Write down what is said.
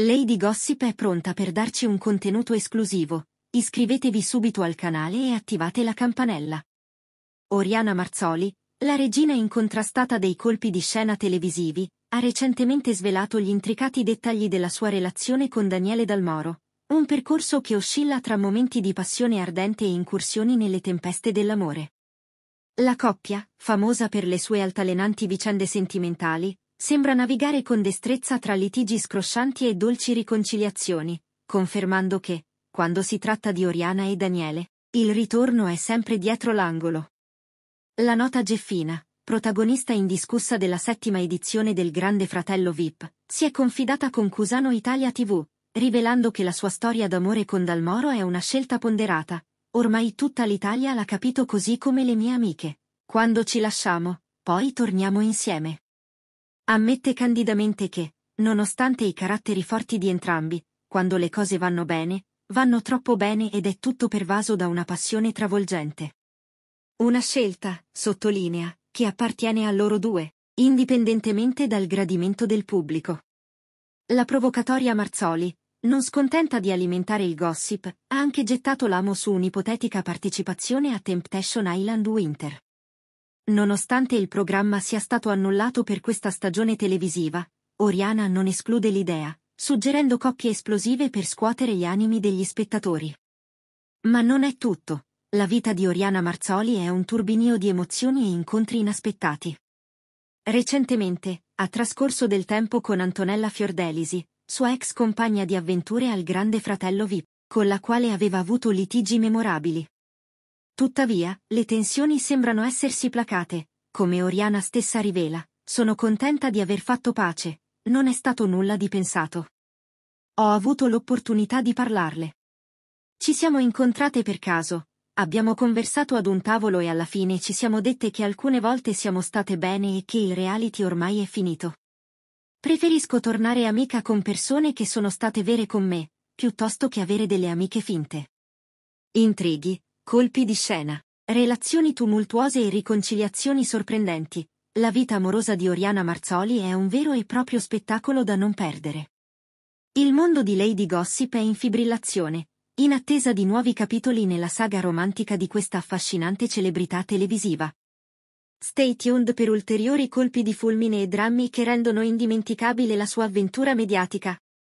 Lady Gossip è pronta per darci un contenuto esclusivo. Iscrivetevi subito al canale e attivate la campanella. Oriana Marzoli, la regina incontrastata dei colpi di scena televisivi, ha recentemente svelato gli intricati dettagli della sua relazione con Daniele Dalmoro, un percorso che oscilla tra momenti di passione ardente e incursioni nelle tempeste dell'amore. La coppia, famosa per le sue altalenanti vicende sentimentali, sembra navigare con destrezza tra litigi scroscianti e dolci riconciliazioni, confermando che, quando si tratta di Oriana e Daniele, il ritorno è sempre dietro l'angolo. La nota Geffina, protagonista indiscussa della settima edizione del Grande Fratello VIP, si è confidata con Cusano Italia TV, rivelando che la sua storia d'amore con Dalmoro è una scelta ponderata. Ormai tutta l'Italia l'ha capito così come le mie amiche. Quando ci lasciamo, poi torniamo insieme. Ammette candidamente che, nonostante i caratteri forti di entrambi, quando le cose vanno bene, vanno troppo bene ed è tutto pervaso da una passione travolgente. Una scelta, sottolinea, che appartiene a loro due, indipendentemente dal gradimento del pubblico. La provocatoria Marzoli, non scontenta di alimentare il gossip, ha anche gettato l'amo su un'ipotetica partecipazione a Temptation Island Winter. Nonostante il programma sia stato annullato per questa stagione televisiva, Oriana non esclude l'idea, suggerendo coppie esplosive per scuotere gli animi degli spettatori. Ma non è tutto. La vita di Oriana Marzoli è un turbinio di emozioni e incontri inaspettati. Recentemente, ha trascorso del tempo con Antonella Fiordelisi, sua ex compagna di avventure al Grande Fratello VIP, con la quale aveva avuto litigi memorabili. Tuttavia, le tensioni sembrano essersi placate, come Oriana stessa rivela, sono contenta di aver fatto pace, non è stato nulla di pensato. Ho avuto l'opportunità di parlarle. Ci siamo incontrate per caso, abbiamo conversato ad un tavolo e alla fine ci siamo dette che alcune volte siamo state bene e che il reality ormai è finito. Preferisco tornare amica con persone che sono state vere con me, piuttosto che avere delle amiche finte. Intrighi, Colpi di scena. Relazioni tumultuose e riconciliazioni sorprendenti. La vita amorosa di Oriana Marzoli è un vero e proprio spettacolo da non perdere. Il mondo di Lady Gossip è in fibrillazione, in attesa di nuovi capitoli nella saga romantica di questa affascinante celebrità televisiva. Stay tuned per ulteriori colpi di fulmine e drammi che rendono indimenticabile la sua avventura mediatica.